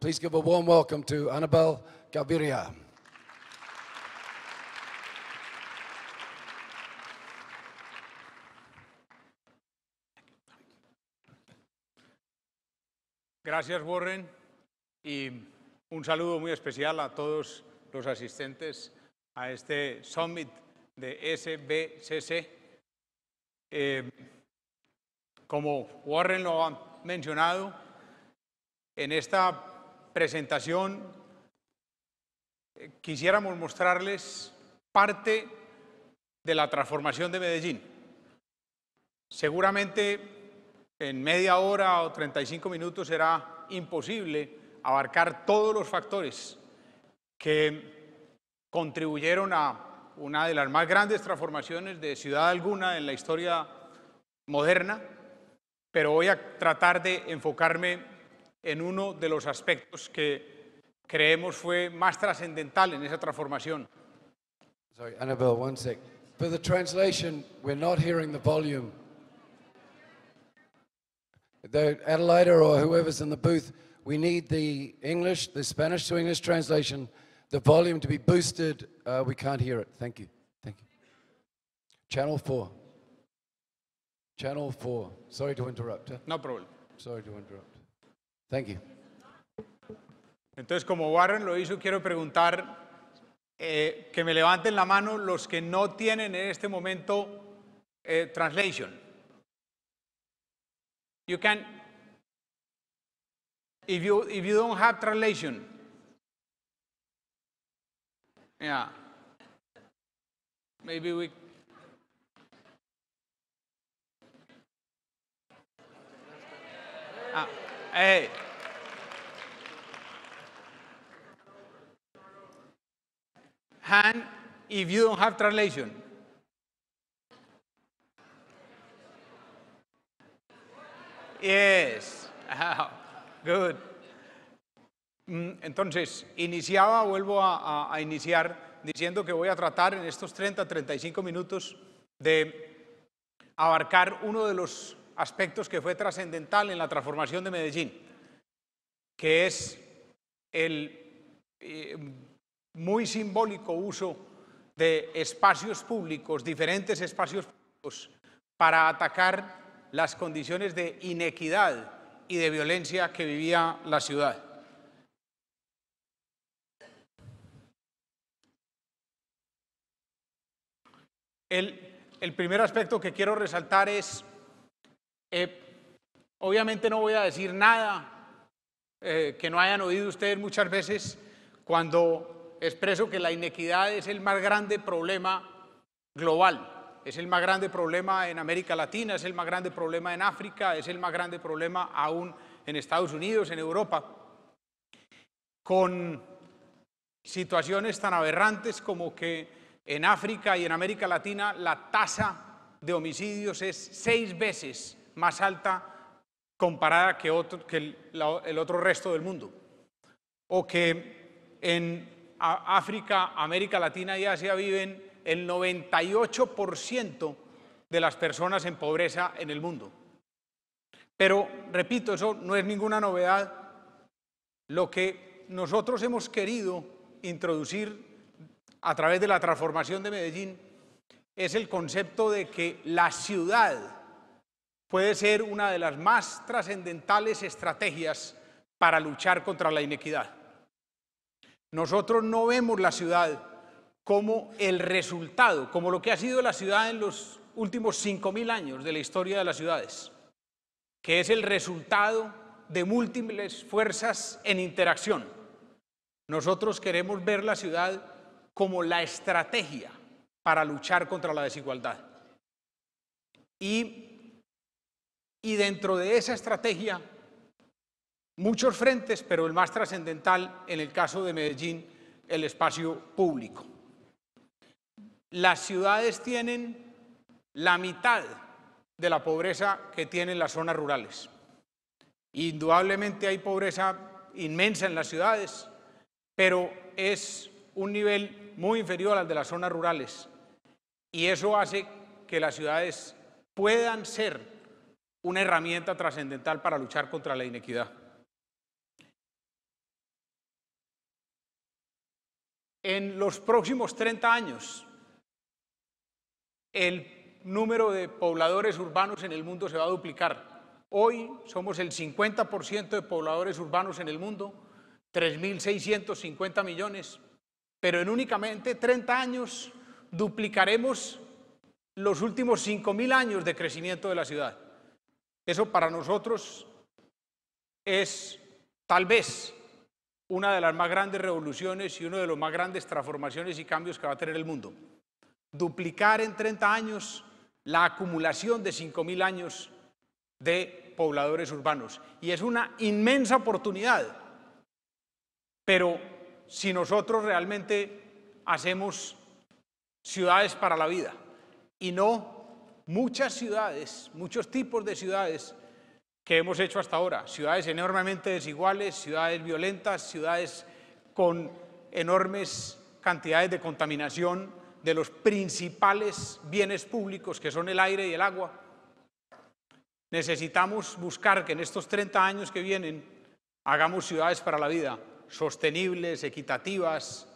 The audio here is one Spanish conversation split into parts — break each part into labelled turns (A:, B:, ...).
A: Please give a warm welcome to Annabel
B: Gracias, Warren, y un saludo muy especial a todos los asistentes a este summit de SBCC. Eh, como Warren lo ha mencionado, en esta presentación eh, quisiéramos mostrarles parte de la transformación de Medellín. Seguramente en media hora o 35 minutos será imposible abarcar todos los factores que contribuyeron a una de las más grandes transformaciones de ciudad alguna en la historia moderna, pero voy a tratar de enfocarme en uno de los aspectos que creemos fue más trascendental en esa transformación. Sorry,
A: Annabelle, one sec. For the translation, we're not hearing the volume. The Adelaide or whoever's in the booth, we need the English, the Spanish to English translation, the volume to be boosted. Uh, we can't hear it. Thank you. Thank you. Channel 4. Channel 4.
B: Sorry to interrupt. Huh? No problem. Sorry to interrupt. Thank you. Entonces, como Warren lo hizo, quiero preguntar eh, que me levanten la mano los que no tienen en este momento eh, translation. You can, if you if you don't have translation, yeah, maybe we. Ah. Hey. Hand if you don't have translation. Yes. Good. Mm, entonces, iniciaba, vuelvo a, a, iniciar diciendo que voy a tratar en estos 30, 35 minutos de abarcar uno de los aspectos que fue trascendental en la transformación de Medellín, que es el eh, muy simbólico uso de espacios públicos, diferentes espacios públicos, para atacar las condiciones de inequidad y de violencia que vivía la ciudad. el primer aspecto que quiero resaltar es eh, obviamente no voy a decir nada eh, que no hayan oído ustedes muchas veces cuando expreso que la inequidad es el más grande problema global, es el más grande problema en América Latina, es el más grande problema en África, es el más grande problema aún en Estados Unidos, en Europa, con situaciones tan aberrantes como que en África y en América Latina la tasa de homicidios es seis veces más alta comparada que, el, el, otro resto del mundo. O que en África, América Latina y Asia viven el 98% de las personas en pobreza en el mundo. Pero, repito, eso no es ninguna novedad. Lo que nosotros hemos querido introducir a través de la transformación de Medellín es el concepto de que la ciudad puede ser una de las más trascendentales estrategias para luchar contra la inequidad. Nosotros no vemos la ciudad como el resultado, como lo que ha sido la ciudad en los últimos 5.000 años de la historia de las ciudades, que es el resultado de múltiples fuerzas en interacción. Nosotros queremos ver la ciudad como la estrategia para luchar contra la desigualdad. Y y dentro de esa estrategia, muchos frentes, pero el más trascendental, en el caso de Medellín, el espacio público. Las ciudades tienen la mitad de la pobreza que tienen las zonas rurales. Indudablemente hay pobreza inmensa en las ciudades, pero es un nivel muy inferior al de las zonas rurales. Y eso hace que las ciudades puedan ser una herramienta trascendental para luchar contra la inequidad. En los próximos 30 años, el número de pobladores urbanos en el mundo se va a duplicar. Hoy somos el 50% de pobladores urbanos en el mundo, 3.650 millones, pero en únicamente 30 años duplicaremos los últimos 5.000 años de crecimiento de la ciudad. Eso para nosotros es tal vez una de las más grandes revoluciones y una de las más grandes transformaciones y cambios que va a tener el mundo. Duplicar en 30 años la acumulación de 5.000 años de pobladores urbanos. Y es una inmensa oportunidad. Pero si nosotros realmente hacemos ciudades para la vida y no muchas ciudades, muchos tipos de ciudades que hemos hecho hasta ahora. Ciudades enormemente desiguales, ciudades violentas, ciudades con enormes cantidades de contaminación de los principales bienes públicos que son el aire y el agua. Necesitamos buscar que en estos 30 años que vienen hagamos ciudades para la vida, sostenibles, equitativas,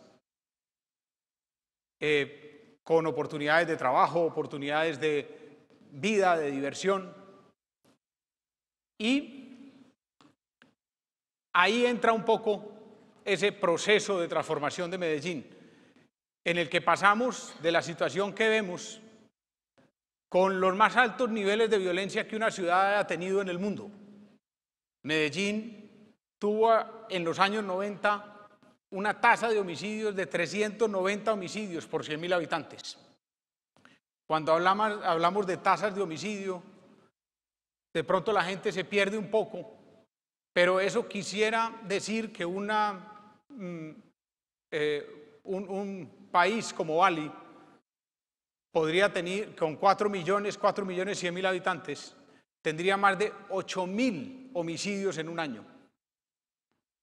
B: eh, con oportunidades de trabajo, oportunidades de vida, de diversión. Y ahí entra un poco ese proceso de transformación de Medellín, en el que pasamos de la situación que vemos con los más altos niveles de violencia que una ciudad ha tenido en el mundo. Medellín tuvo en los años 90 una tasa de homicidios de 390 homicidios por 100.000 habitantes. Cuando hablamos, de tasas de homicidio, de pronto la gente se pierde un poco, pero eso quisiera decir que mm, eh, un, país como Bali podría tener, con 4 millones, 4 millones 100 mil habitantes, tendría más de 8 mil homicidios en un año.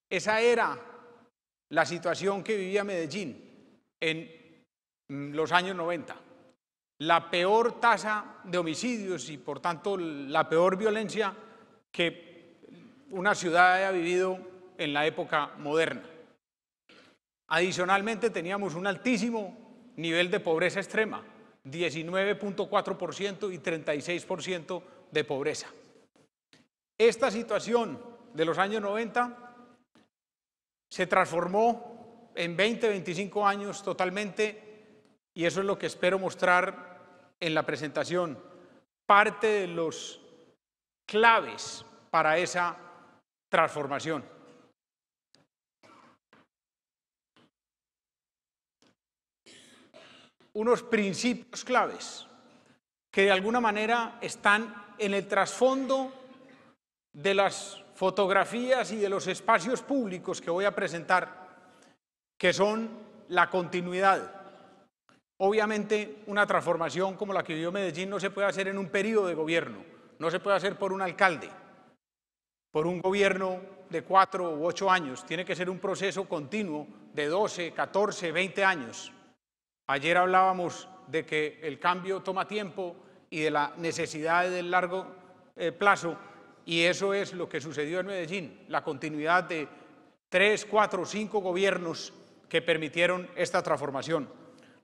B: Esa era la situación que vivía Medellín en mm, los años 90 la peor tasa de homicidios y por tanto la peor violencia que una ciudad haya vivido en la época moderna. Adicionalmente teníamos un altísimo nivel de pobreza extrema, 19.4% y 36% de pobreza. Esta situación de los años 90 se transformó en 20, 25 años totalmente y eso es lo que espero mostrar en la presentación, parte de los claves para esa transformación. Unos principios claves que de alguna manera están en el trasfondo de las fotografías y de los espacios públicos que voy a presentar, que son la continuidad, Obviamente, una transformación como la que vivió Medellín no se puede hacer en un periodo de gobierno, no se puede hacer por un alcalde, por un gobierno de cuatro u ocho años. Tiene que ser un proceso continuo de doce, catorce, veinte años. Ayer hablábamos de que el cambio toma tiempo y de la necesidad del largo eh, plazo, y eso es lo que sucedió en Medellín, la continuidad de tres, cuatro, cinco gobiernos que permitieron esta transformación.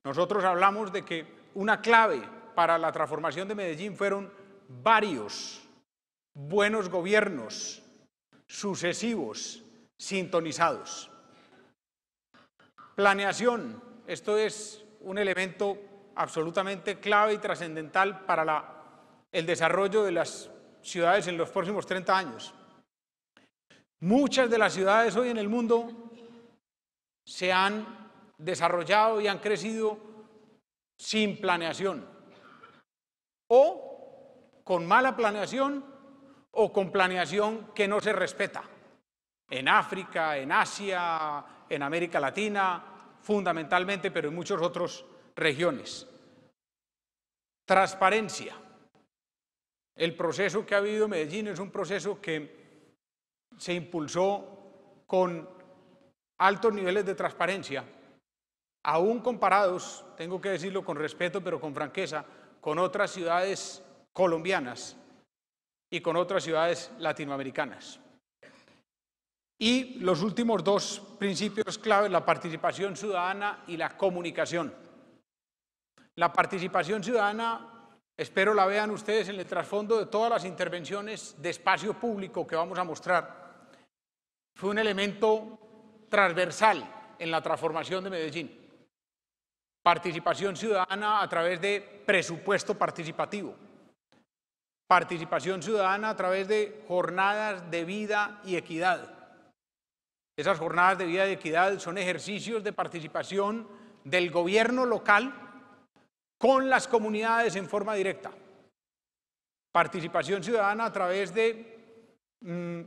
B: Nosotros hablamos de que una clave para la transformación de Medellín fueron varios buenos gobiernos sucesivos sintonizados. Planeación, esto es un elemento absolutamente clave y trascendental para la, el desarrollo de las ciudades en los próximos 30 años. Muchas de las ciudades hoy en el mundo se han desarrollado y han crecido sin planeación. O con mala planeación o con planeación que no se respeta. En África, en Asia, en América Latina, fundamentalmente, pero en muchas otras regiones. Transparencia. El proceso que ha habido en Medellín es un proceso que se impulsó con altos niveles de transparencia aún comparados, tengo que decirlo con respeto, pero con franqueza, con otras ciudades colombianas y con otras ciudades latinoamericanas. Y los últimos dos principios clave: la participación ciudadana y la comunicación. La participación ciudadana, espero la vean ustedes en el trasfondo de todas las intervenciones de espacio público que vamos a mostrar, fue un elemento transversal en la transformación de Medellín. Participación ciudadana a través de presupuesto participativo. Participación ciudadana a través de jornadas de vida y equidad. Esas jornadas de vida y equidad son ejercicios de participación del gobierno local con las comunidades en forma directa. Participación ciudadana a través de mm,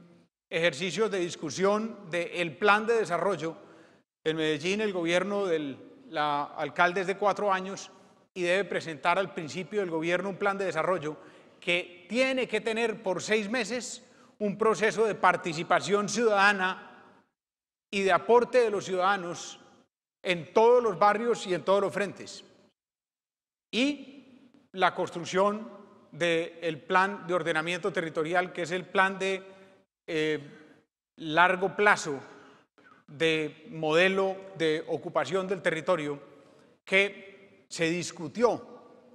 B: ejercicios de discusión del plan de desarrollo. En Medellín, el gobierno del la alcalde es de cuatro años y debe presentar al principio del gobierno un plan de desarrollo que tiene que tener por seis meses un proceso de participación ciudadana y de aporte de los ciudadanos en todos los barrios y en todos los frentes. Y la construcción del plan de ordenamiento territorial, que es el plan de eh, largo plazo de modelo de ocupación del territorio que se discutió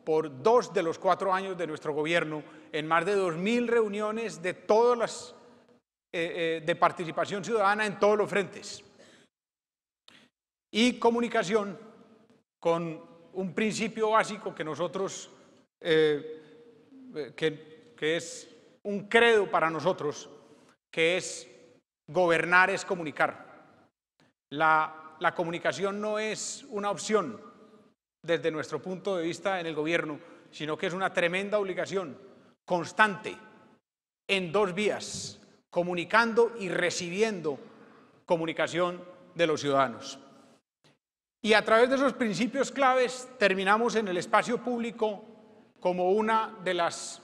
B: por dos de los cuatro años de nuestro gobierno en más de dos mil reuniones de todas las eh, eh, de participación ciudadana en todos los frentes y comunicación con un principio básico que nosotros eh, que es un credo para nosotros que es gobernar es comunicar la, comunicación no es una opción desde nuestro punto de vista en el gobierno, sino que es una tremenda obligación constante en dos vías, comunicando y recibiendo comunicación de los ciudadanos. Y a través de esos principios claves terminamos en el espacio público como una de las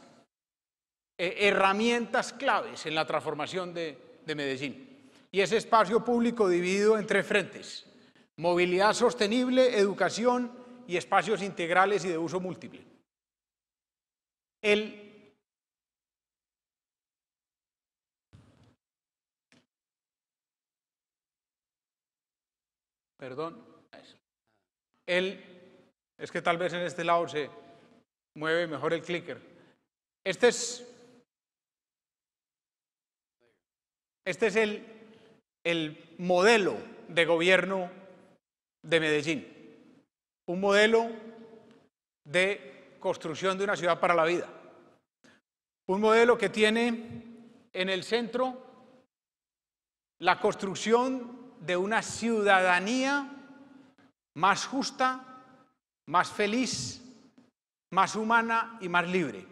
B: eh, herramientas claves en la transformación de, de Medellín y ese espacio público dividido en tres frentes, movilidad sostenible, educación y espacios integrales y de uso múltiple. El, perdón, el, es que tal vez en este lado se mueve mejor el clicker. Este es, este es el el modelo de gobierno de Medellín, un modelo de construcción de una ciudad para la vida, un modelo que tiene en el centro la construcción de una ciudadanía más justa, más feliz, más humana y más libre,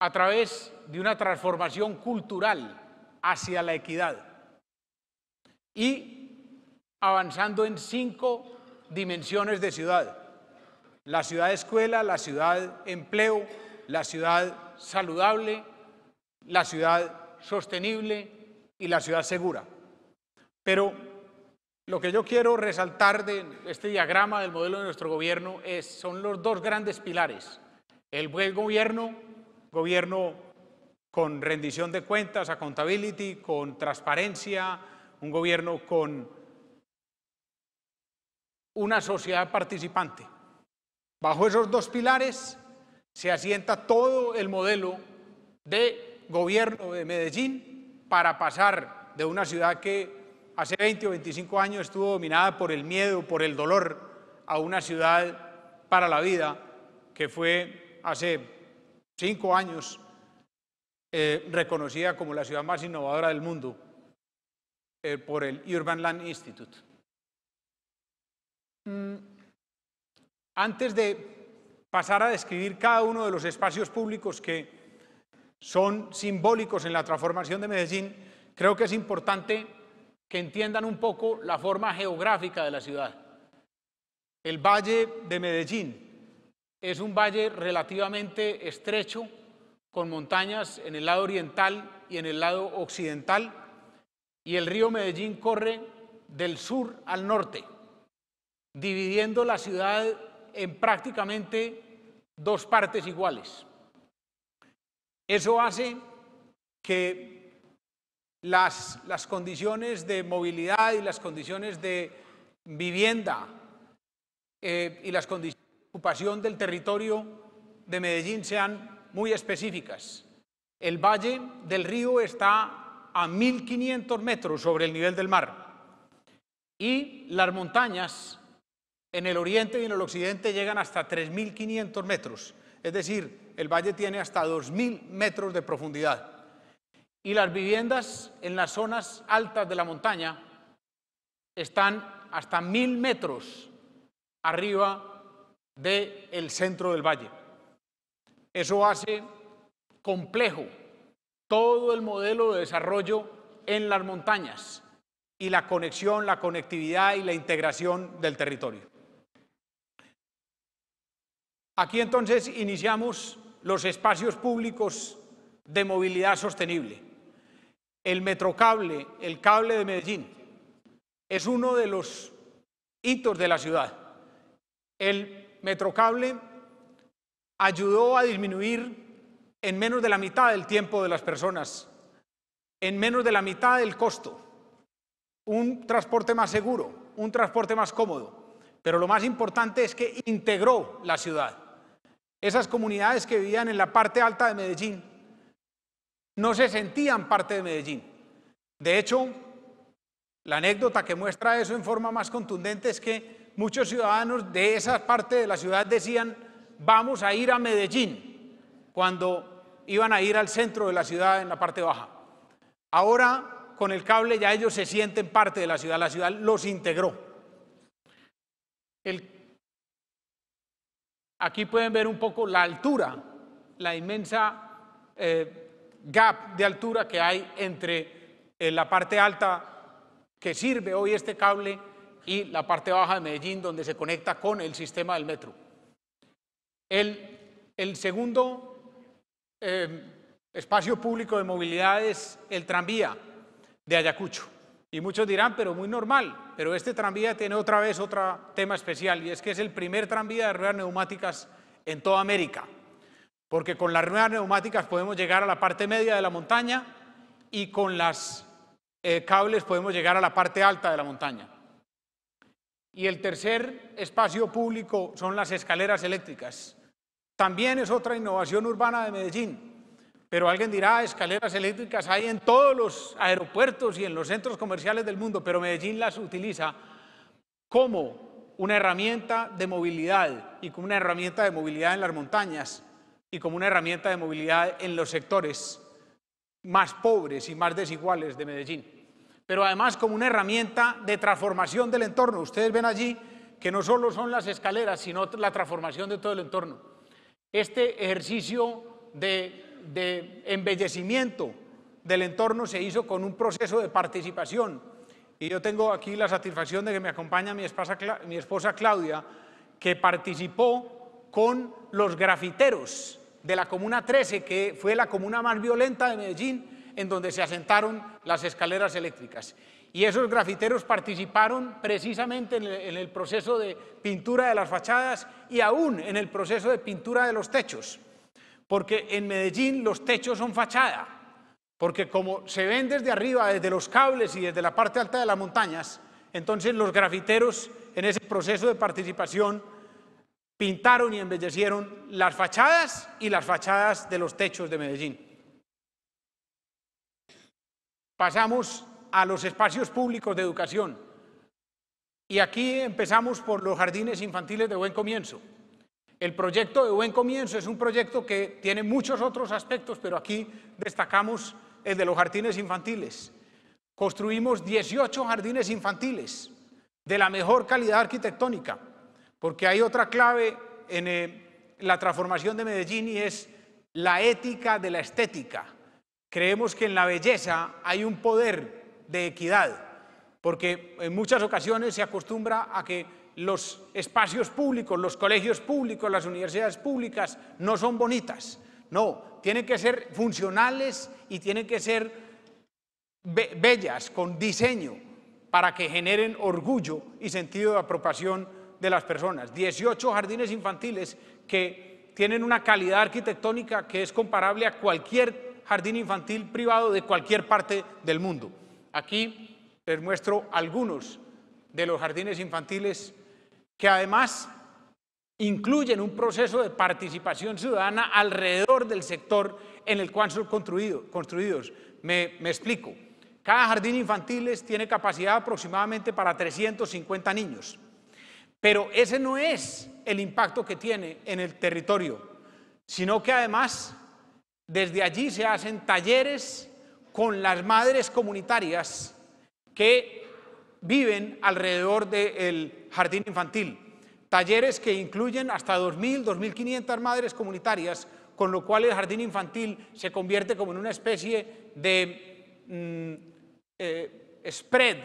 B: a través de una transformación cultural hacia la equidad y avanzando en cinco dimensiones de ciudad. La ciudad escuela, la ciudad empleo, la ciudad saludable, la ciudad sostenible y la ciudad segura. Pero lo que yo quiero resaltar de este diagrama del modelo de nuestro gobierno es, son los dos grandes pilares. El buen gobierno, gobierno con rendición de cuentas, accountability, con transparencia, un gobierno con una sociedad participante. Bajo esos dos pilares se asienta todo el modelo de gobierno de Medellín para pasar de una ciudad que hace 20 o 25 años estuvo dominada por el miedo, por el dolor, a una ciudad para la vida que fue hace cinco años eh, reconocida como la ciudad más innovadora del mundo eh, por el Urban Land Institute. Mm, antes de pasar a describir cada uno de los espacios públicos que son simbólicos en la transformación de Medellín, creo que es importante que entiendan un poco la forma geográfica de la ciudad. El valle de Medellín es un valle relativamente estrecho, con montañas en el lado oriental y en el lado occidental, y el río Medellín corre del sur al norte, dividiendo la ciudad en prácticamente dos partes iguales. Eso hace que las, condiciones de movilidad y las condiciones de vivienda eh, y las condiciones de ocupación del territorio de Medellín sean muy específicas. El valle del río está a 1500 metros sobre el nivel del mar. Y las montañas en el oriente y en el occidente llegan hasta 3500 metros. Es decir, el valle tiene hasta 2000 metros de profundidad. Y las viviendas en las zonas altas de la montaña están hasta 1000 metros arriba del centro del valle. Eso hace complejo todo el modelo de desarrollo en las montañas y la conexión, la conectividad y la integración del territorio. Aquí entonces iniciamos los espacios públicos de movilidad sostenible. El metrocable, el cable de Medellín, es uno de los hitos de la ciudad. El metrocable ayudó a disminuir en menos de la mitad del tiempo de las personas, en menos de la mitad del costo, un transporte más seguro, un transporte más cómodo, pero lo más importante es que integró la ciudad. Esas comunidades que vivían en la parte alta de Medellín no se sentían parte de Medellín. De hecho, la anécdota que muestra eso en forma más contundente es que muchos ciudadanos de esa parte de la ciudad decían, vamos a ir a Medellín, cuando iban a ir al centro de la ciudad en la parte baja. Ahora, con el cable ya ellos se sienten parte de la ciudad, la ciudad los integró. Aquí pueden ver un poco la altura, la inmensa eh, gap de altura que hay entre eh, la parte alta que sirve hoy este cable y la parte baja de Medellín donde se conecta con el sistema del metro. El, el segundo eh, espacio público de movilidad es el tranvía de Ayacucho. Y muchos dirán, pero muy normal, pero este tranvía tiene otra vez otro tema especial y es que es el primer tranvía de ruedas neumáticas en toda América. Porque con las ruedas neumáticas podemos llegar a la parte media de la montaña y con las eh, cables podemos llegar a la parte alta de la montaña. Y el tercer espacio público son las escaleras eléctricas. También es otra innovación urbana de Medellín. Pero alguien dirá, ah, escaleras eléctricas hay en todos los aeropuertos y en los centros comerciales del mundo, pero Medellín las utiliza como una herramienta de movilidad y como una herramienta de movilidad en las montañas y como una herramienta de movilidad en los sectores más pobres y más desiguales de Medellín. Pero además como una herramienta de transformación del entorno. Ustedes ven allí que no solo son las escaleras, sino la transformación de todo el entorno. Este ejercicio de, embellecimiento del entorno se hizo con un proceso de participación. Y yo tengo aquí la satisfacción de que me acompaña mi esposa, mi esposa Claudia, que participó con los grafiteros de la Comuna 13, que fue la comuna más violenta de Medellín, en donde se asentaron las escaleras eléctricas. Y esos grafiteros participaron precisamente en el, proceso de pintura de las fachadas y aún en el proceso de pintura de los techos. Porque en Medellín los techos son fachada. Porque como se ven desde arriba, desde los cables y desde la parte alta de las montañas, entonces los grafiteros en ese proceso de participación pintaron y embellecieron las fachadas y las fachadas de los techos de Medellín. Pasamos a los espacios públicos de educación. Y aquí empezamos por los jardines infantiles de buen comienzo. El proyecto de buen comienzo es un proyecto que tiene muchos otros aspectos, pero aquí destacamos el de los jardines infantiles. Construimos 18 jardines infantiles de la mejor calidad arquitectónica, porque hay otra clave en eh, la transformación de Medellín y es la ética de la estética. Creemos que en la belleza hay un poder de equidad, porque en muchas ocasiones se acostumbra a que los espacios públicos, los colegios públicos, las universidades públicas no son bonitas. No, tienen que ser funcionales y tienen que ser bellas, con diseño, para que generen orgullo y sentido de apropiación de las personas. 18 jardines infantiles que tienen una calidad arquitectónica que es comparable a cualquier jardín infantil privado de cualquier parte del mundo. Aquí les muestro algunos de los jardines infantiles que además incluyen un proceso de participación ciudadana alrededor del sector en el cual son construidos. Me, me explico. Cada jardín infantil tiene capacidad aproximadamente para 350 niños. Pero ese no es el impacto que tiene en el territorio, sino que además desde allí se hacen talleres con las madres comunitarias que viven alrededor del jardín infantil. Talleres que incluyen hasta 2.000, 2.500 madres comunitarias, con lo cual el jardín infantil se convierte como en una especie de mm, eh, spread,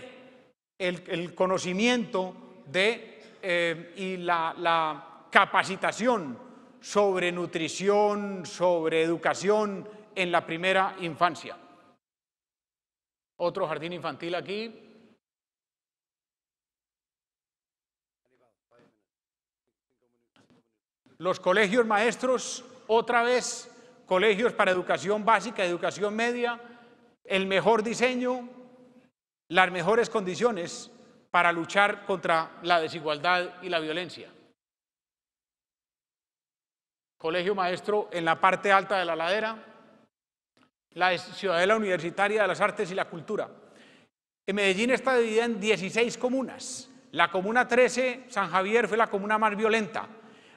B: el, conocimiento eh, y la capacitación sobre nutrición, sobre educación en la primera infancia. Otro jardín infantil aquí. Los colegios maestros, otra vez, colegios para educación básica, educación media, el mejor diseño, las mejores condiciones para luchar contra la desigualdad y la violencia. Colegio maestro en la parte alta de la ladera, la Ciudadela Universitaria de las Artes y la Cultura. En Medellín está dividida en 16 comunas. La comuna 13, San Javier, fue la comuna más violenta.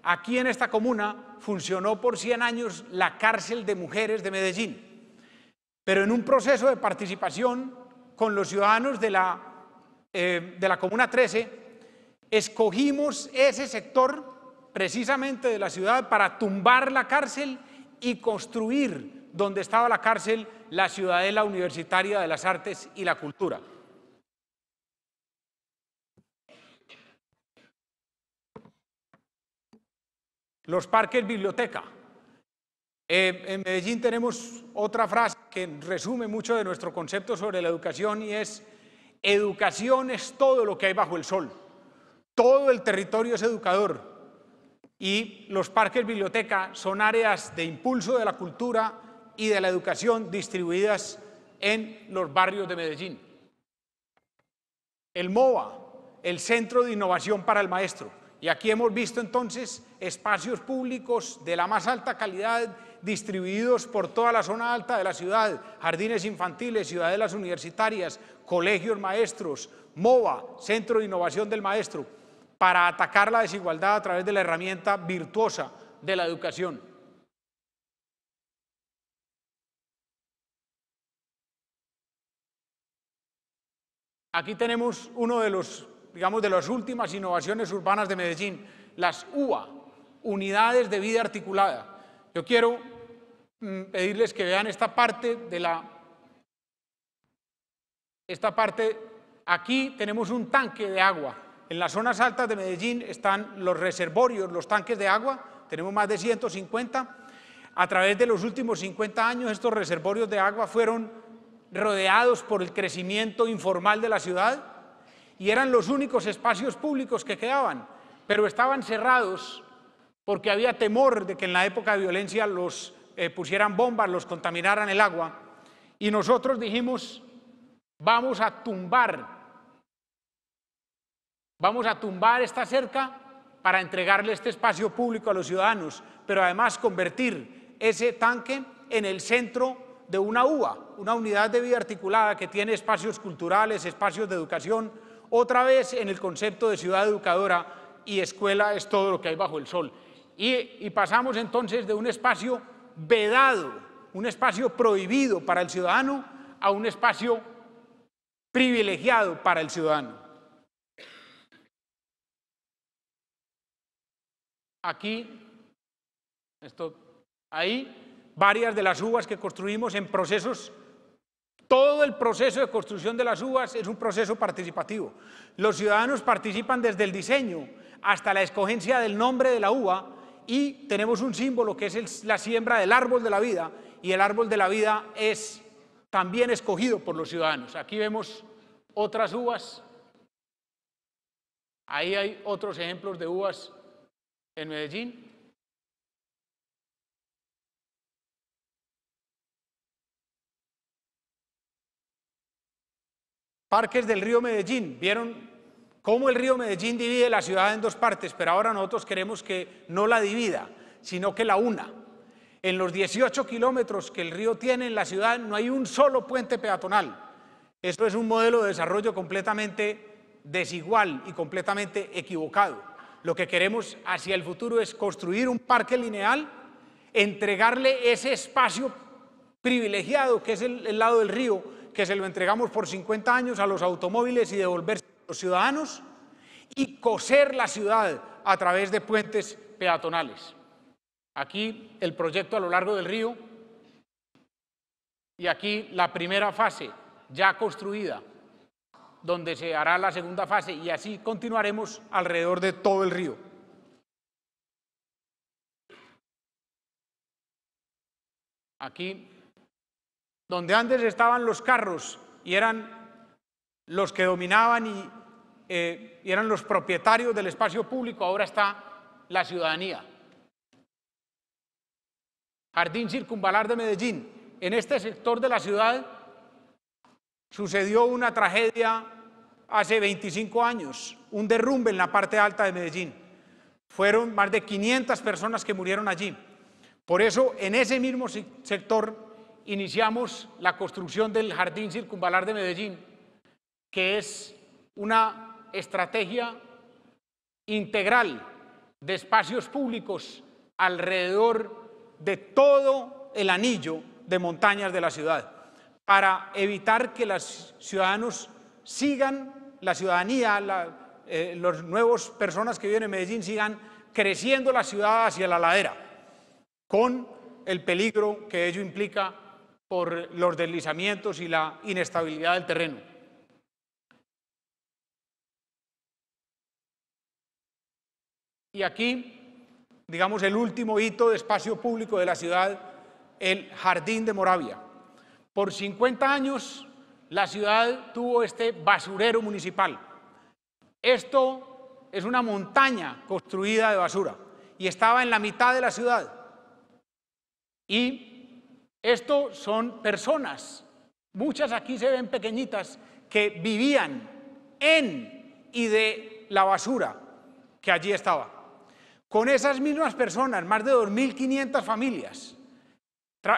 B: Aquí en esta comuna funcionó por 100 años la cárcel de mujeres de Medellín, pero en un proceso de participación con los ciudadanos de la, eh, de la comuna 13, escogimos ese sector precisamente de la ciudad para tumbar la cárcel y construir donde estaba la cárcel, la Ciudadela Universitaria de las Artes y la Cultura. Los parques biblioteca. Eh, en Medellín tenemos otra frase que resume mucho de nuestro concepto sobre la educación y es educación es todo lo que hay bajo el sol. Todo el territorio es educador y los parques biblioteca son áreas de impulso de la cultura, y de la educación distribuidas en los barrios de Medellín. El MOA, el Centro de Innovación para el Maestro. Y aquí hemos visto entonces espacios públicos de la más alta calidad distribuidos por toda la zona alta de la ciudad, jardines infantiles, ciudadelas universitarias, colegios maestros, MOA, Centro de Innovación del Maestro, para atacar la desigualdad a través de la herramienta virtuosa de la educación. Aquí tenemos uno de los, digamos, de las últimas innovaciones urbanas de Medellín, las UA, Unidades de Vida Articulada. Yo quiero mm, pedirles que vean esta parte de la... Esta parte, aquí tenemos un tanque de agua. En las zonas altas de Medellín están los reservorios, los tanques de agua, tenemos más de 150. A través de los últimos 50 años estos reservorios de agua fueron rodeados por el crecimiento informal de la ciudad y eran los únicos espacios públicos que quedaban, pero estaban cerrados porque había temor de que en la época de violencia los eh, pusieran bombas, los contaminaran el agua. Y nosotros dijimos, vamos a tumbar, vamos a tumbar esta cerca para entregarle este espacio público a los ciudadanos, pero además convertir ese tanque en el centro de una UA, una unidad de vida articulada que tiene espacios culturales, espacios de educación, otra vez en el concepto de ciudad educadora y escuela es todo lo que hay bajo el sol. Y, y pasamos entonces de un espacio vedado, un espacio prohibido para el ciudadano, a un espacio privilegiado para el ciudadano. Aquí, esto, ahí, varias de las uvas que construimos en procesos todo el proceso de construcción de las uvas es un proceso participativo. Los ciudadanos participan desde el diseño hasta la escogencia del nombre de la uva y tenemos un símbolo que es la siembra del árbol de la vida y el árbol de la vida es también escogido por los ciudadanos. Aquí vemos otras uvas. Ahí hay otros ejemplos de uvas en Medellín. parques del río Medellín. ¿Vieron cómo el río Medellín divide la ciudad en dos partes? Pero ahora nosotros queremos que no la divida, sino que la una. En los 18 kilómetros que el río tiene en la ciudad no hay un solo puente peatonal. Esto es un modelo de desarrollo completamente desigual y completamente equivocado. Lo que queremos hacia el futuro es construir un parque lineal, entregarle ese espacio privilegiado que es el, el lado del río que se lo entregamos por 50 años a los automóviles y devolverse a los ciudadanos y coser la ciudad a través de puentes peatonales. Aquí el proyecto a lo largo del río y aquí la primera fase ya construida, donde se hará la segunda fase y así continuaremos alrededor de todo el río. Aquí donde antes estaban los carros y eran los que dominaban eh, y, eran los propietarios del espacio público, ahora está la ciudadanía. Jardín Circunvalar de Medellín. En este sector de la ciudad sucedió una tragedia hace 25 años, un derrumbe en la parte alta de Medellín. Fueron más de 500 personas que murieron allí. Por eso, en ese mismo sector iniciamos la construcción del Jardín Circunvalar de Medellín, que es una estrategia integral de espacios públicos alrededor de todo el anillo de montañas de la ciudad, para evitar que los ciudadanos sigan, la ciudadanía, las eh, los nuevos personas que viven en Medellín sigan creciendo la ciudad hacia la ladera, con el peligro que ello implica por los deslizamientos y la inestabilidad del terreno. Y aquí, digamos, el último hito de espacio público de la ciudad, el Jardín de Moravia. Por 50 años, la ciudad tuvo este basurero municipal. Esto es una montaña construida de basura y estaba en la mitad de la ciudad. Y esto son personas, muchas aquí se ven pequeñitas, que vivían en y de la basura que allí estaba. Con esas mismas personas, más de 2.500 familias,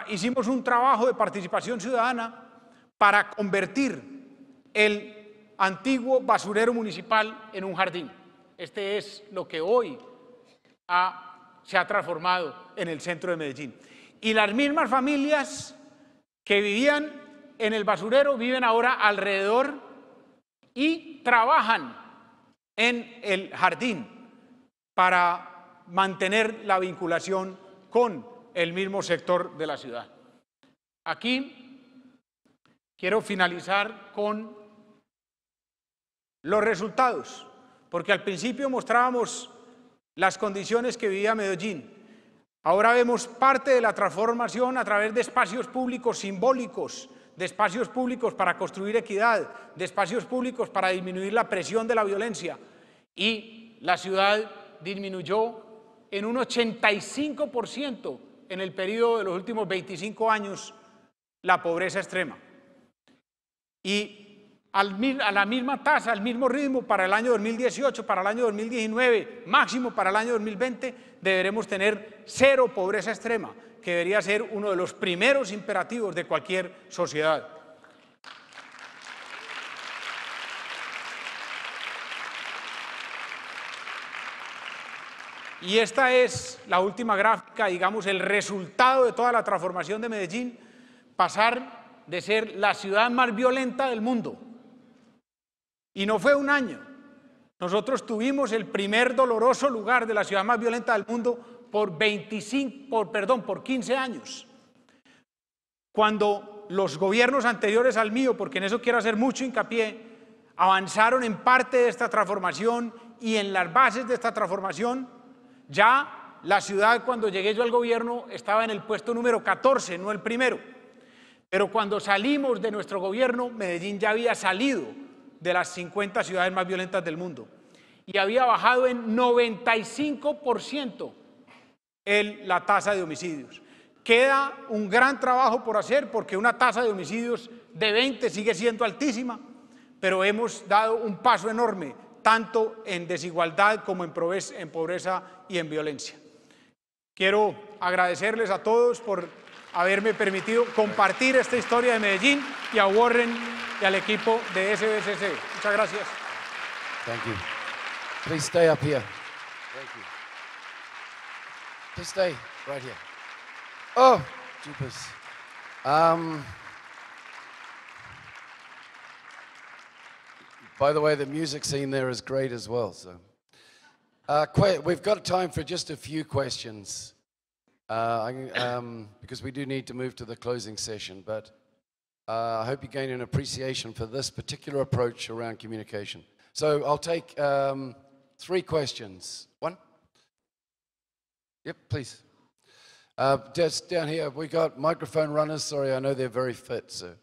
B: hicimos un trabajo de participación ciudadana para convertir el antiguo basurero municipal en un jardín. Este es lo que hoy se ha transformado en el centro de Medellín y las mismas familias que vivían en el basurero viven ahora alrededor y trabajan en el jardín para mantener la vinculación con el mismo sector de la ciudad. Aquí quiero finalizar con los resultados, porque al principio mostrábamos las condiciones que vivía Medellín, Ahora vemos parte de la transformación a través de espacios públicos simbólicos, de espacios públicos para construir equidad, de espacios públicos para disminuir la presión de la violencia. Y la ciudad disminuyó en un 85% en el periodo de los últimos 25 años la pobreza extrema. Y a la misma tasa, al mismo ritmo para el año 2018, para el año 2019, máximo para el año 2020, deberemos tener cero pobreza extrema, que debería ser uno de los primeros imperativos de cualquier sociedad. Y esta es la última gráfica, digamos, el resultado de toda la transformación de Medellín, pasar de ser la ciudad más violenta del mundo, y no fue un año. Nosotros tuvimos el primer doloroso lugar de la ciudad más violenta del mundo por 25, por, perdón, por 15 años. Cuando los gobiernos anteriores al mío, porque en eso quiero hacer mucho hincapié, avanzaron en parte de esta transformación y en las bases de esta transformación, ya la ciudad cuando llegué yo al gobierno estaba en el puesto número 14, no el primero. Pero cuando salimos de nuestro gobierno, Medellín ya había salido de las 50 ciudades más violentas del mundo. Y había bajado en 95% el, la tasa de homicidios. Queda un gran trabajo por hacer porque una tasa de homicidios de 20 sigue siendo altísima, pero hemos dado un paso enorme, tanto en desigualdad como en en pobreza y en violencia. Quiero agradecerles a todos por haberme permitido compartir esta historia de Medellín y a Warren y al equipo de Muchas gracias.
A: Thank you. Please stay up here. Thank you. Please stay right here. Oh, jeepers. Um, by the way, the music scene there is great as well. So, uh, we've got time for just a few questions. Uh, um, because we do need to move to the closing session, but. Uh, I hope you gain an appreciation for this particular approach around communication. So I'll take um, three questions. One? Yep, please. Uh, just down here, we got microphone runners. Sorry, I know they're very
B: fit, so.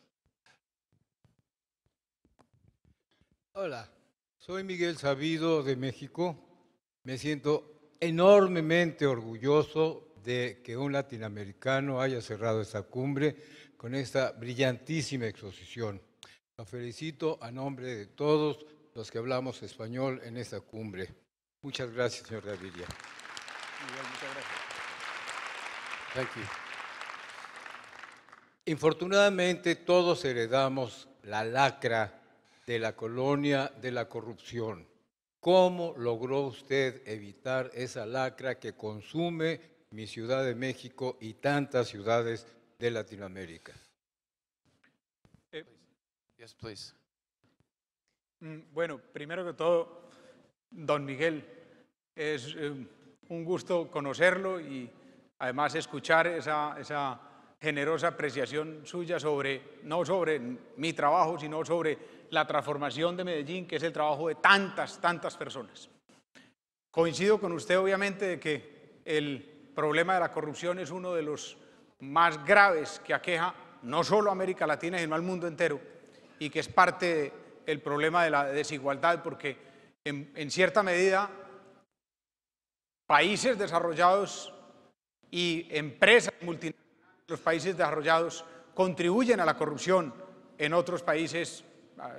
B: Hola, soy Miguel Sabido de México. Me siento enormemente orgulloso de que un latinoamericano haya cerrado esta cumbre con esta brillantísima exposición. La felicito a nombre de todos los que hablamos español en esta cumbre. Muchas gracias, señor Gaviria. Muchas gracias. Infortunadamente todos heredamos la lacra de la colonia de la corrupción. ¿Cómo logró usted evitar esa lacra que consume mi Ciudad de México y tantas ciudades de Latinoamérica. Eh, mm, bueno, primero que todo, don Miguel, es eh, un gusto conocerlo y además escuchar esa, esa generosa apreciación suya sobre, no sobre mi trabajo, sino sobre la transformación de Medellín, que es el trabajo de tantas, tantas personas. Coincido con usted, obviamente, de que el problema de la corrupción es uno de los más graves que aqueja no solo a América Latina, sino al mundo entero, y que es parte del problema de la desigualdad, porque en, cierta medida países desarrollados y empresas multinacionales de los países desarrollados contribuyen a la corrupción en otros países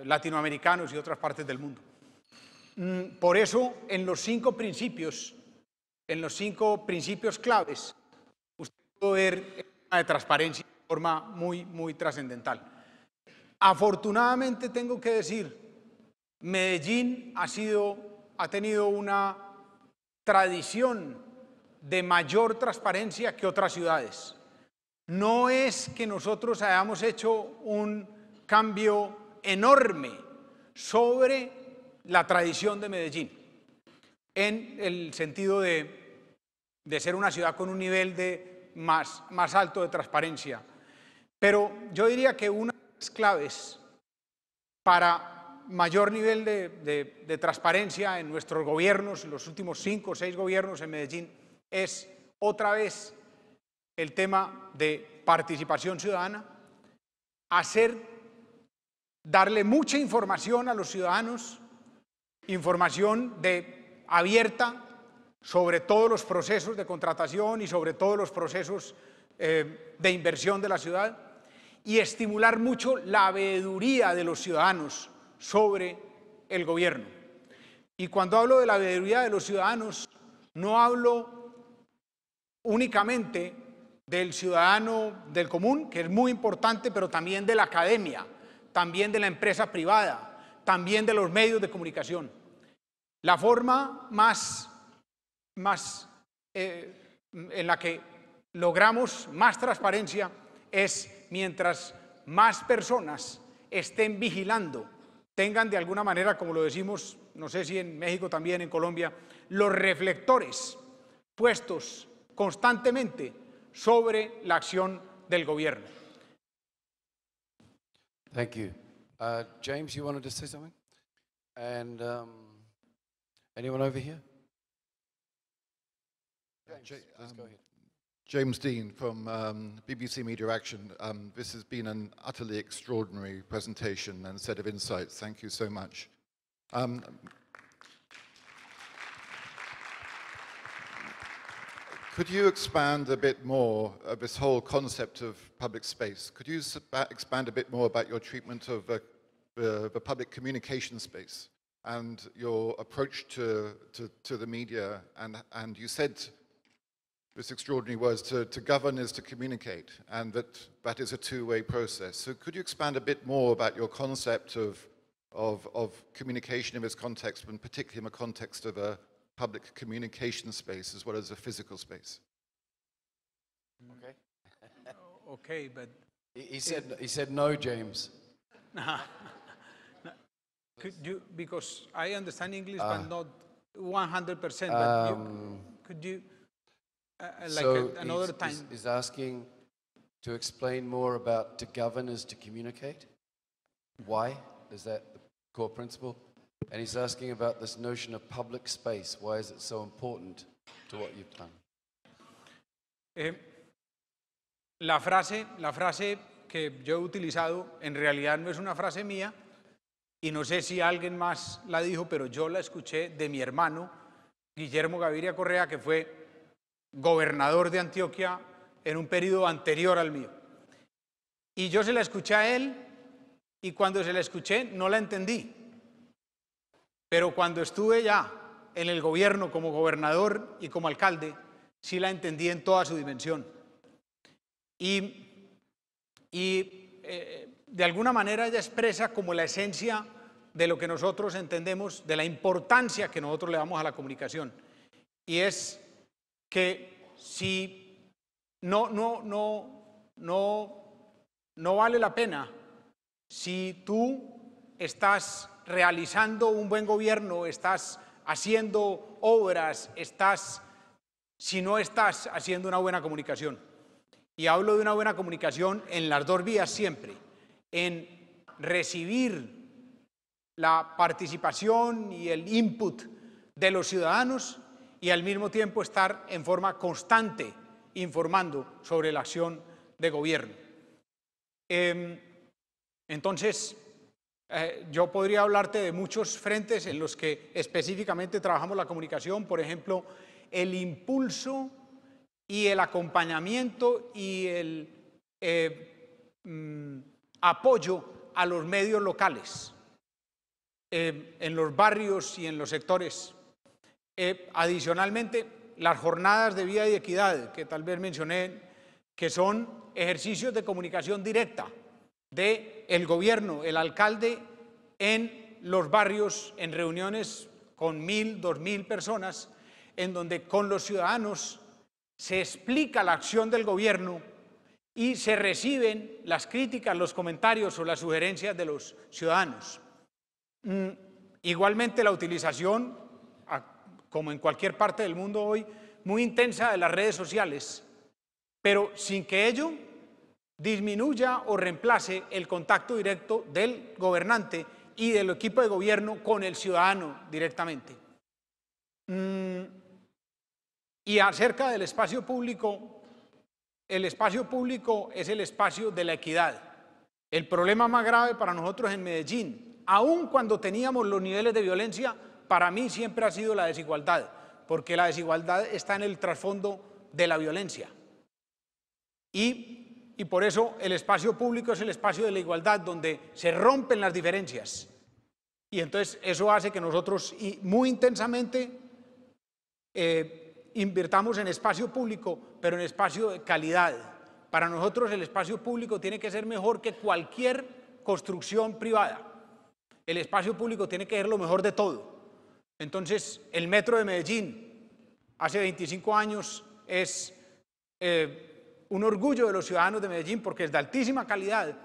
B: eh, latinoamericanos y otras partes del mundo. Mm, por eso, en los cinco principios, en los cinco principios claves, usted puede ver de transparencia de forma muy, muy trascendental. Afortunadamente tengo que decir, Medellín ha, sido, ha tenido una tradición de mayor transparencia que otras ciudades. No es que nosotros hayamos hecho un cambio enorme sobre la tradición de Medellín, en el sentido de, de ser una ciudad con un nivel de más, alto de transparencia. Pero yo diría que una de las claves para mayor nivel de, transparencia en nuestros gobiernos, en los últimos cinco o seis gobiernos en Medellín, es otra vez el tema de participación ciudadana, hacer, darle mucha información a los ciudadanos, información de, abierta sobre todos los procesos de contratación y sobre todos los procesos eh, de inversión de la ciudad y estimular mucho la veeduría de los ciudadanos sobre el gobierno. Y cuando hablo de la veeduría de los ciudadanos, no hablo únicamente del ciudadano del común, que es muy importante, pero también de la academia, también de la empresa privada, también de los medios de comunicación. La forma más más, eh, en la que logramos más transparencia es mientras más personas estén vigilando, tengan de alguna manera, como lo decimos, no sé si en México también, en Colombia, los reflectores puestos constantemente sobre la acción del gobierno.
A: Thank uh,
B: James, you wanted to say something?
A: Um, anyone over James, please um, go ahead. James Dean from um, BBC Media Action. Um, this has been an utterly extraordinary presentation and set of insights. Thank you so much. Um, could you expand a bit more of this whole concept of public space? Could you expand a bit more about your treatment of uh, the, the, public communication space and your approach to, to, to the media? And, and you said this extraordinary words, to, to govern is to communicate, and that that is a two-way process. So could you expand a bit more about your concept of, of, of communication in this context, and particularly in the context of a public communication space as well as a physical space?
B: Okay. okay, but... He, he said, he said no, James. could you, because I understand English, uh, but ah. not 100%, um, but you, um, could you like so another time.
A: Is, asking to explain more about to govern is to communicate. Why is that the core principle? And he's asking about this notion of public space. Why is it so important to what you've done?
B: Eh, la, frase, la frase que yo he utilizado en realidad no es una frase mía y no sé si alguien más la dijo, pero yo la escuché de mi hermano Guillermo Gaviria Correa, que fue gobernador de Antioquia en un periodo anterior al mío. Y yo se la escuché a él y cuando se la escuché no la entendí. Pero cuando estuve ya en el gobierno como gobernador y como alcalde, sí la entendí en toda su dimensión. Y, eh, de alguna manera ella expresa como la esencia de lo que nosotros entendemos, de la importancia que nosotros le damos a la comunicación. Y es que si no, no, no, no, no vale la pena si tú estás realizando un buen gobierno, estás haciendo obras, estás, si no estás haciendo una buena comunicación. Y hablo de una buena comunicación en las dos vías siempre, en recibir la participación y el input de los ciudadanos y al mismo tiempo estar en forma constante informando sobre la acción de gobierno. Em, entonces, eh, yo podría hablarte de muchos frentes en los que específicamente trabajamos la comunicación, por ejemplo, el impulso y el acompañamiento y el eh, mm, apoyo a los medios locales em, en los barrios y en los sectores eh, adicionalmente, las jornadas de vida y equidad, que tal vez mencioné, que son ejercicios de comunicación directa del el gobierno, el alcalde, en los barrios, en reuniones con mil, dos mil personas, en donde con los ciudadanos se explica la acción del gobierno y se reciben las críticas, los comentarios o las sugerencias de los ciudadanos. Mm, igualmente la utilización como en cualquier parte del mundo hoy, muy intensa de las redes sociales, pero sin que ello disminuya o reemplace el contacto directo del gobernante y del equipo de gobierno con el ciudadano directamente. Mm, y acerca del espacio público, el espacio público es el espacio de la equidad. El problema más grave para nosotros en Medellín, aun cuando teníamos los niveles de violencia para mí siempre ha sido la desigualdad, porque la desigualdad está en el trasfondo de la violencia. Y, y por eso el espacio público es el espacio de la igualdad, donde se rompen las diferencias. Y entonces eso hace que nosotros y muy intensamente eh, invirtamos en espacio público, pero en espacio de calidad. Para nosotros el espacio público tiene que ser mejor que cualquier construcción privada. El espacio público tiene que ser lo mejor de todo. Entonces, el metro de Medellín, hace 25 años, es eh, un orgullo de los ciudadanos de Medellín porque es de altísima calidad,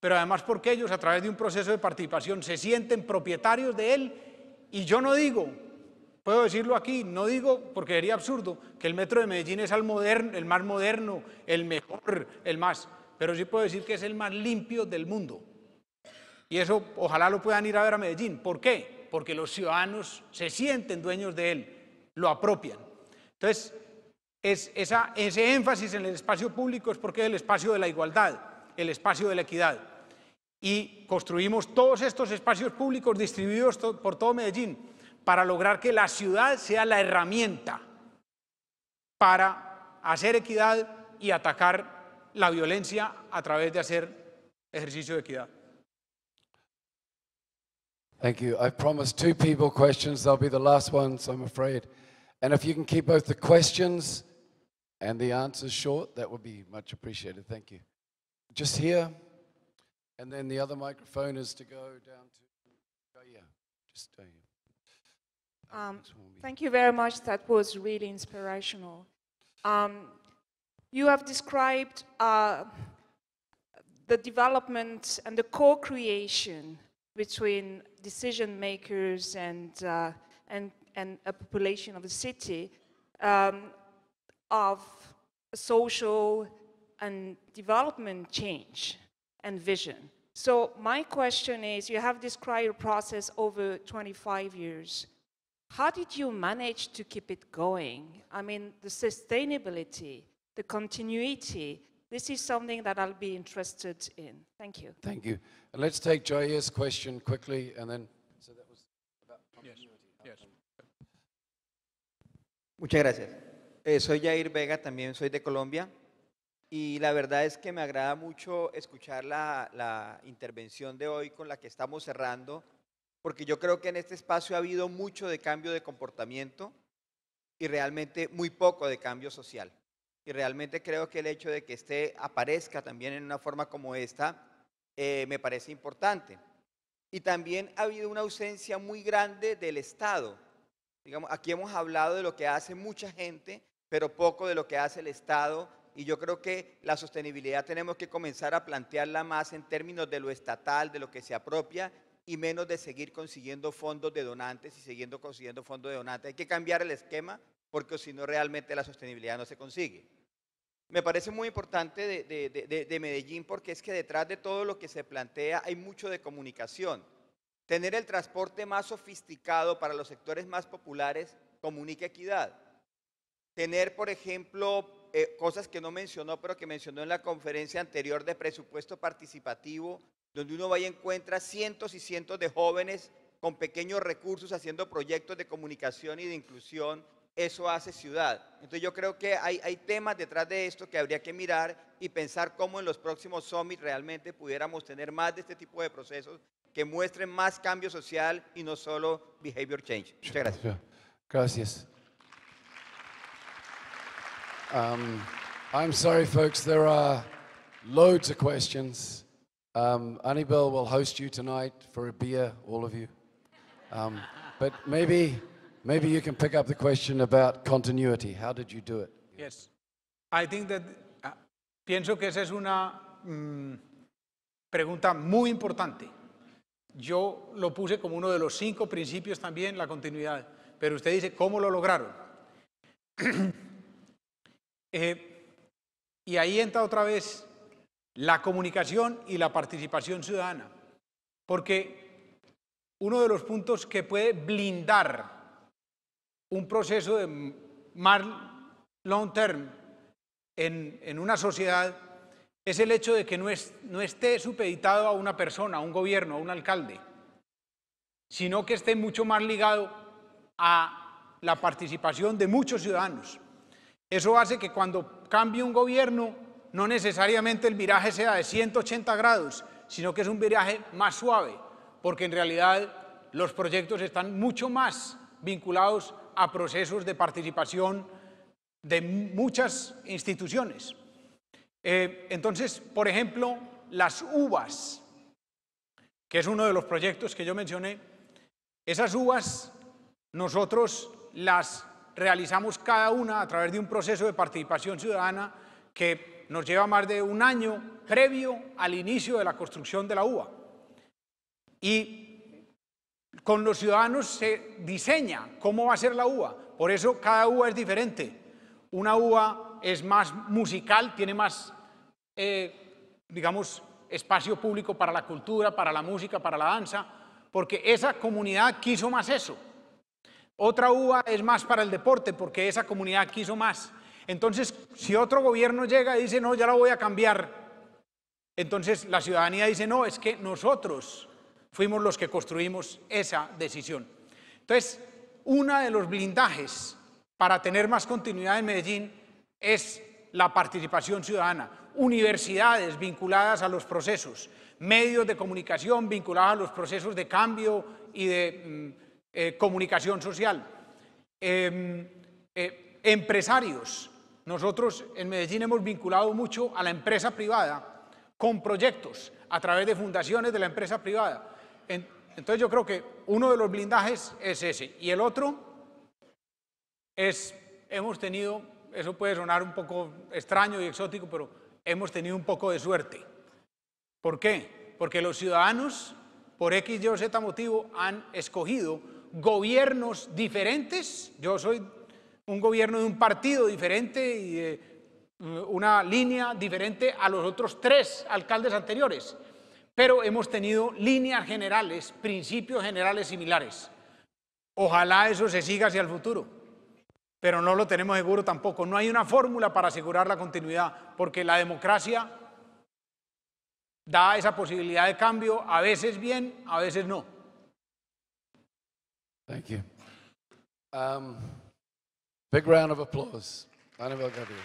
B: pero además porque ellos a través de un proceso de participación se sienten propietarios de él y yo no digo, puedo decirlo aquí, no digo porque sería absurdo que el metro de Medellín es el, moderno, el más moderno, el mejor, el más, pero sí puedo decir que es el más limpio del mundo. Y eso ojalá lo puedan ir a ver a Medellín. ¿Por qué? porque los ciudadanos se sienten dueños de él, lo apropian. Entonces, es ese énfasis en el espacio público es porque es el espacio de la igualdad, el espacio de la equidad. Y construimos todos estos espacios públicos distribuidos por todo Medellín para lograr que la ciudad sea la herramienta para hacer equidad y atacar la violencia a través de hacer ejercicio de equidad.
A: Thank you. I promised two people questions. They'll be the last ones, I'm afraid. And if you can keep both the questions and the answers short, that would be much appreciated. Thank you. Just here, and then the other microphone is to go down to. Oh, yeah, just down here. Um, thank you very much. That was really inspirational. Um, you have described uh, the development and the co creation between decision makers and, uh, and, and a population of a city um, of social and development change and vision. So my question is, you have described your process over 25 years. How did you manage to keep it going? I mean, the sustainability, the continuity, this is something that I'll be interested in. Thank you. Thank you. let's take question quickly, and then. So
C: Muchas gracias. Eh, soy Jair Vega, también soy de Colombia. Y la verdad es que me agrada mucho escuchar la, la intervención de hoy con la que estamos cerrando, porque yo creo que en este espacio ha habido mucho de cambio de comportamiento y realmente muy poco de cambio social y realmente creo que el hecho de que este aparezca también en una forma como esta eh, me parece importante. Y también ha habido una ausencia muy grande del Estado. Digamos, aquí hemos hablado de lo que hace mucha gente, pero poco de lo que hace el Estado. Y yo creo que la sostenibilidad tenemos que comenzar a plantearla más en términos de lo estatal, de lo que se apropia y menos de seguir consiguiendo fondos de donantes y siguiendo consiguiendo fondos de donantes. Hay que cambiar el esquema porque si no realmente la sostenibilidad no se consigue. Me parece muy importante de, de, de, Medellín porque es que detrás de todo lo que se plantea hay mucho de comunicación. Tener el transporte más sofisticado para los sectores más populares comunica equidad. Tener, por ejemplo, eh, cosas que no mencionó, pero que mencionó en la conferencia anterior de presupuesto participativo donde uno va y encuentra cientos y cientos de jóvenes con pequeños recursos haciendo proyectos de comunicación y de inclusión, eso hace ciudad. Entonces yo creo que hay, temas detrás de esto que habría que mirar y pensar cómo en los próximos summits realmente pudiéramos tener más de este tipo de procesos que muestren más cambio social y no solo behavior change. Muchas gracias.
A: Gracias. Um, I'm sorry, folks, there are loads of questions. Um, Annabelle will host you tonight for a beer, all of you. Um, but maybe, maybe you can pick up the question about continuity. How did you do it?
B: Yes. I think that, uh, pienso que esa es una mm, pregunta muy importante. Yo lo puse como uno de los cinco principios también, la continuidad. Pero usted dice, ¿cómo lo lograron? eh, y ahí entra otra vez la comunicación y la participación ciudadana, porque uno de los puntos que puede blindar un proceso de más long term en, una sociedad es el hecho de que no, es, no esté supeditado a una persona, a un gobierno, a un alcalde, sino que esté mucho más ligado a la participación de muchos ciudadanos. Eso hace que cuando cambie un gobierno no necesariamente el viraje sea de 180 grados, sino que es un viraje más suave, porque en realidad los proyectos están mucho más vinculados a procesos de participación de muchas instituciones. Eh, entonces, por ejemplo, las uvas, que es uno de los proyectos que yo mencioné, esas uvas nosotros las realizamos cada una a través de un proceso de participación ciudadana que nos lleva más de un año previo al inicio de la construcción de la UVA Y con los ciudadanos se diseña cómo va a ser la UVA. Por eso cada UVA es diferente. Una UVA es más musical, tiene más, eh, digamos, espacio público para la cultura, para la música, para la danza, porque esa comunidad quiso más eso. Otra uva es más para el deporte, porque esa comunidad quiso más. Entonces, si otro gobierno llega y dice, no, ya lo voy a cambiar, entonces la ciudadanía dice, no, es que nosotros fuimos los que construimos esa decisión. Entonces, uno de los blindajes para tener más continuidad en Medellín es la participación ciudadana, universidades vinculadas a los procesos, medios de comunicación vinculados a los procesos de cambio y de mm, eh, comunicación social, em, eh, empresarios, nosotros en Medellín hemos vinculado mucho a la empresa privada con proyectos a través de fundaciones de la empresa privada. entonces yo creo que uno de los blindajes es ese. Y el otro es, hemos tenido, eso puede sonar un poco extraño y exótico, pero hemos tenido un poco de suerte. ¿Por qué? Porque los ciudadanos, por X, Y o Z motivo, han escogido gobiernos diferentes. Yo soy un gobierno de un partido diferente y mm, una línea diferente a los otros tres alcaldes anteriores, pero hemos tenido líneas generales, principios generales similares. Ojalá eso se siga hacia el futuro, pero no lo tenemos seguro tampoco. No hay una fórmula para asegurar la continuidad, porque la democracia da esa posibilidad de cambio, a veces bien, a veces no. Um,
A: Big round of applause. Annabelle Gabriel.